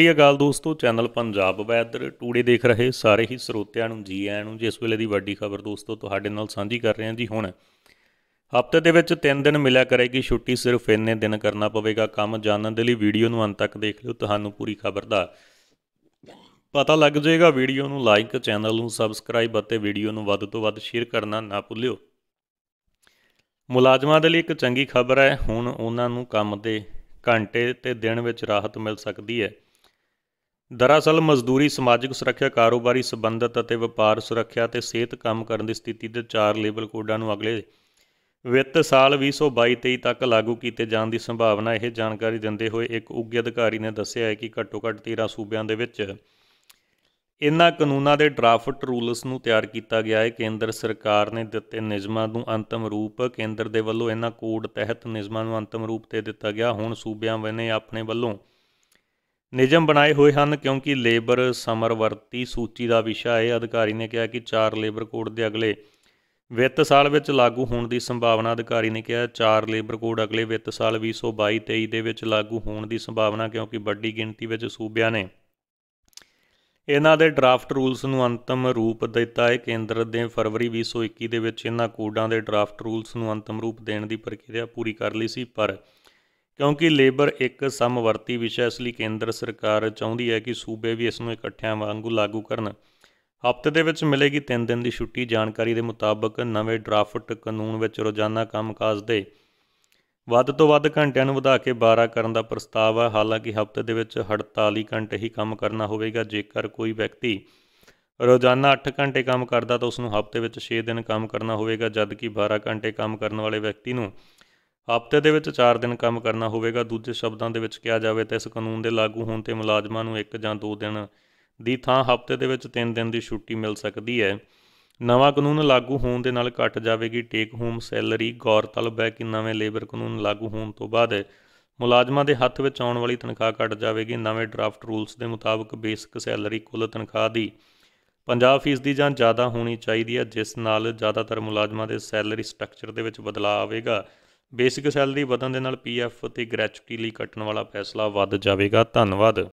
ਸ੍ਰੀ ਅਕਾਲ ਦੋਸਤੋ channel Punjab weather today ਦੇਖ ਰਹੇ ਸਾਰੇ ਹੀ ਸਰੋਤਿਆਂ ਨੂੰ ਜੀ ਆਇਆਂ ਨੂੰ ਜਿਸ ਵੇਲੇ ਦੀ ਵੱਡੀ ਖਬਰ ਦੋਸਤੋ ਤੁਹਾਡੇ ਨਾਲ ਸਾਂਝੀ ਕਰ ਰਹੇ ਹਾਂ ਜੀ ਹੁਣ ਹਫਤੇ ਦੇ ਵਿੱਚ 3 ਦਿਨ ਮਿਲਿਆ ਕਰੇਗੀ ਛੁੱਟੀ ਸਿਰਫ ਇੰਨੇ ਦਿਨ ਕਰਨਾ ਪਵੇਗਾ ਕੰਮ ਜਾਣਨ ਦੇ ਲਈ ਵੀਡੀਓ ਨੂੰ ਅੰਤ ਤੱਕ ਦੇਖ ਲਿਓ ਤੁਹਾਨੂੰ ਪੂਰੀ ਖਬਰ ਦਾ ਪਤਾ ਲੱਗ ਜਾਏਗਾ ਵੀਡੀਓ ਨੂੰ ਲਾਈਕ ਚੈਨਲ ਨੂੰ ਸਬਸਕ੍ਰਾਈਬ ਅਤੇ ਵੀਡੀਓ ਨੂੰ ਵੱਧ ਤੋਂ ਵੱਧ ਸ਼ੇਅਰ ਕਰਨਾ ਨਾ ਭੁੱਲਿਓ ਮੁਲਾਜ਼ਮਾਂ ਦੇ ਲਈ ਇੱਕ ਚੰਗੀ ਖਬਰ ਹੈ ਹੁਣ ਉਹਨਾਂ ਨੂੰ ਕੰਮ ਦੇ ਘੰਟੇ ਤੇ ਦਿਨ ਵਿੱਚ ਰਾਹਤ ਮਿਲ ਸਕਦੀ ਹੈ ਦਰਅਸਲ ਮਜ਼ਦੂਰੀ ਸਮਾਜਿਕ ਸੁਰੱਖਿਆ ਕਾਰੋਬਾਰੀ ਸਬੰਧਤ ਅਤੇ ਵਪਾਰ ਸੁਰੱਖਿਆ ਤੇ ਸਿਹਤ ਕੰਮ ਕਰਨ ਦੀ ਸਥਿਤੀ ਦੇ ਚਾਰ ਲੇਬਲ ਕੋਡਾਂ ਨੂੰ ਅਗਲੇ ਵਿੱਤ ਸਾਲ 2022-23 ਤੱਕ ਲਾਗੂ ਕੀਤੇ ਜਾਣ ਦੀ ਸੰਭਾਵਨਾ ਇਹ ਜਾਣਕਾਰੀ ਦਿੰਦੇ ਹੋਏ ਇੱਕ ਉੱਗੇ ਅਧਿਕਾਰੀ ਨੇ ਦੱਸਿਆ ਹੈ ਕਿ ਘੱਟੋ-ਘੱਟ 13 ਸੂਬਿਆਂ ਦੇ ਵਿੱਚ ਇਨ੍ਹਾਂ ਕਾਨੂੰਨਾਂ ਦੇ ਡਰਾਫਟ ਰੂਲਸ ਨੂੰ ਤਿਆਰ ਕੀਤਾ ਗਿਆ ਹੈ ਕੇਂਦਰ ਸਰਕਾਰ ਨੇ ਦਿੱਤੇ ਨਿਯਮਾਂ ਨੂੰ ਅੰਤਮ ਰੂਪ ਕੇਂਦਰ ਦੇ ਵੱਲੋਂ ਇਨ੍ਹਾਂ ਕੋਡ ਤਹਿਤ ਨਿਯਮਾਂ ਨੂੰ ਅੰਤਮ ਰੂਪ ਤੇ ਦਿੱਤਾ ਗਿਆ ਹੁਣ ਸੂਬਿਆਂ ਵੱਲੋਂ ਆਪਣੇ ਵੱਲੋਂ ਨਿਯਮ ਬਣਾਏ ਹੋਏ ਹਨ ਕਿਉਂਕਿ ਲੇਬਰ ਸਮਰਵਰਤੀ ਸੂਚੀ ਦਾ ਵਿਸ਼ਾ ਹੈ ਅਧਿਕਾਰੀ ਨੇ ਕਿਹਾ ਕਿ ਚਾਰ ਲੇਬਰ ਕੋਡ ਦੇ ਅਗਲੇ ਵਿੱਤ ਸਾਲ ਵਿੱਚ ਲਾਗੂ ਹੋਣ ਦੀ ਸੰਭਾਵਨਾ ਅਧਿਕਾਰੀ ਨੇ ਕਿਹਾ ਚਾਰ ਲੇਬਰ ਕੋਡ ਅਗਲੇ ਵਿੱਤ ਸਾਲ 2022-23 ਦੇ ਵਿੱਚ ਲਾਗੂ ਹੋਣ ਦੀ ਸੰਭਾਵਨਾ ਕਿਉਂਕਿ ਵੱਡੀ ਗਿਣਤੀ ਵਿੱਚ ਸੂਬਿਆਂ ਨੇ ਇਹਨਾਂ ਦੇ ਡਰਾਫਟ ਰੂਲਸ ਨੂੰ ਅੰਤਮ ਰੂਪ ਦਿੱਤਾ ਹੈ ਕੇਂਦਰ ਦੇ ਫਰਵਰੀ 2021 ਦੇ ਵਿੱਚ ਇਹਨਾਂ ਕੋਡਾਂ ਦੇ ਡਰਾਫਟ ਰੂਲਸ ਨੂੰ ਅੰਤਮ ਰੂਪ ਦੇਣ ਦੀ ਪ੍ਰਕਿਰਿਆ ਪੂਰੀ ਕਰ ਲਈ ਸੀ ਪਰ ਕਿਉਂਕਿ ਲੇਬਰ ਇੱਕ ਸਮਵਰਤੀ ਵਿਸ਼ਾ ਇਸ ਲਈ ਕੇਂਦਰ ਸਰਕਾਰ ਚਾਹੁੰਦੀ ਹੈ ਕਿ ਸੂਬੇ ਵੀ ਇਸ ਨੂੰ ਇਕੱਠਿਆਂ ਵਾਂਗੂ ਲਾਗੂ ਕਰਨ ਹਫਤੇ ਦੇ ਵਿੱਚ ਮਿਲੇਗੀ 3 ਦਿਨ ਦੀ ਛੁੱਟੀ ਜਾਣਕਾਰੀ ਦੇ ਮੁਤਾਬਕ ਨਵੇਂ ਡਰਾਫਟ ਕਾਨੂੰਨ ਵਿੱਚ ਰੋਜ਼ਾਨਾ ਕੰਮਕਾਜ ਦੇ ਵੱਧ ਤੋਂ ਵੱਧ ਘੰਟਿਆਂ ਨੂੰ ਵਧਾ ਕੇ 12 ਕਰਨ ਦਾ ਪ੍ਰਸਤਾਵ ਹੈ ਹਾਲਾਂਕਿ ਹਫਤੇ ਦੇ ਵਿੱਚ 48 ਘੰਟੇ ਹੀ ਕੰਮ ਕਰਨਾ ਹੋਵੇਗਾ ਜੇਕਰ ਕੋਈ ਵਿਅਕਤੀ ਰੋਜ਼ਾਨਾ 8 ਘੰਟੇ ਕੰਮ ਕਰਦਾ ਤਾਂ ਉਸ ਨੂੰ ਹਫਤੇ ਵਿੱਚ 6 ਦਿਨ ਕੰਮ ਕਰਨਾ ਹੋਵੇਗਾ ਜਦਕਿ 12 ਘੰਟੇ ਕੰਮ ਕਰਨ ਵਾਲੇ ਵਿਅਕਤੀ ਨੂੰ ਹਫ਼ਤੇ ਦੇ ਵਿੱਚ 4 ਦਿਨ ਕੰਮ ਕਰਨਾ ਹੋਵੇਗਾ ਦੂਜੇ ਸ਼ਬਦਾਂ ਦੇ ਵਿੱਚ ਕਿਹਾ ਜਾਵੇ ਤਾਂ ਇਸ ਕਾਨੂੰਨ ਦੇ ਲਾਗੂ ਹੋਣ ਤੇ ਮੁਲਾਜ਼ਮਾਂ ਨੂੰ 1 ਜਾਂ 2 ਦਿਨ ਦੀ ਥਾਂ ਹਫ਼ਤੇ ਦੇ ਵਿੱਚ 3 ਦਿਨ ਦੀ ਛੁੱਟੀ ਮਿਲ ਸਕਦੀ ਹੈ ਨਵਾਂ ਕਾਨੂੰਨ ਲਾਗੂ ਹੋਣ ਦੇ ਨਾਲ ਘਟ ਜਾਵੇਗੀ ਟੇਕ ਹੋਮ ਸੈਲਰੀ ਗੌਰ ਤਲਬ ਹੈ ਕਿ ਨਵੇਂ ਲੇਬਰ ਕਾਨੂੰਨ ਲਾਗੂ ਹੋਣ ਤੋਂ ਬਾਅਦ ਮੁਲਾਜ਼ਮਾਂ ਦੇ ਹੱਥ ਵਿੱਚ ਆਉਣ ਵਾਲੀ ਤਨਖਾਹ ਘਟ ਜਾਵੇਗੀ ਨਵੇਂ ਡਰਾਫਟ ਰੂਲਸ ਦੇ ਮੁਤਾਬਕ ਬੇਸਿਕ ਸੈਲਰੀ ਕੁੱਲ ਤਨਖਾਹ ਦੀ 50% ਦੀ ਜਾਂ ਜ਼ਿਆਦਾ ਹੋਣੀ ਚਾਹੀਦੀ ਹੈ ਜਿਸ ਨਾਲ ਜ਼ਿਆਦਾਤਰ ਮੁਲਾਜ਼ਮਾਂ ਦੇ ਸੈਲਰੀ ਸਟਰਕਚਰ ਦੇ ਵਿੱਚ ਬਦਲਾਅ ਆਵੇਗਾ ਬੇਸਿਕ ਸੈਲਰੀ ਵਧਣ ਦੇ ਨਾਲ ਪੀਐਫ ਤੇ ਗ੍ਰੈਚੁਟੀ ਲਈ ਕੱਟਣ ਵਾਲਾ ਫੈਸਲਾ ਵੱਧ ਜਾਵੇਗਾ ਧੰਨਵਾਦ